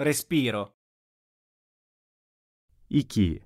respiro. Iki.